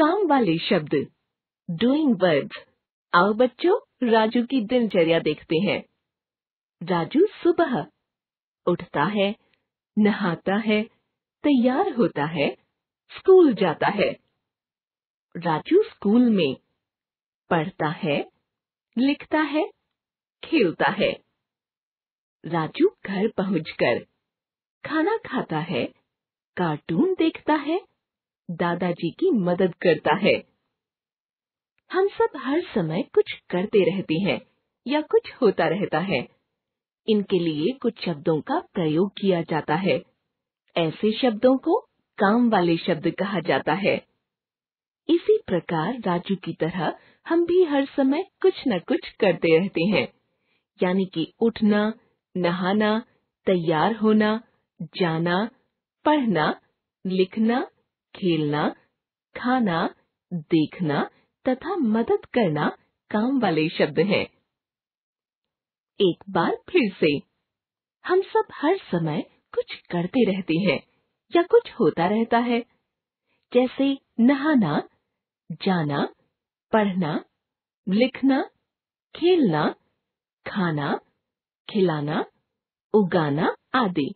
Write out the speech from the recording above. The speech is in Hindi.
काम वाले शब्द डूइंग वर्ब आओ बच्चों राजू की दिनचर्या देखते हैं राजू सुबह उठता है नहाता है तैयार होता है स्कूल जाता है राजू स्कूल में पढ़ता है लिखता है खेलता है राजू घर पहुंचकर खाना खाता है कार्टून देखता है दादाजी की मदद करता है हम सब हर समय कुछ करते रहते हैं या कुछ होता रहता है इनके लिए कुछ शब्दों का प्रयोग किया जाता है ऐसे शब्दों को काम वाले शब्द कहा जाता है इसी प्रकार राजू की तरह हम भी हर समय कुछ न कुछ करते रहते हैं यानी कि उठना नहाना तैयार होना जाना पढ़ना लिखना खेलना खाना देखना तथा मदद करना काम वाले शब्द हैं एक बार फिर से हम सब हर समय कुछ करते रहते हैं या कुछ होता रहता है जैसे नहाना जाना पढ़ना लिखना खेलना खाना खिलाना उगाना आदि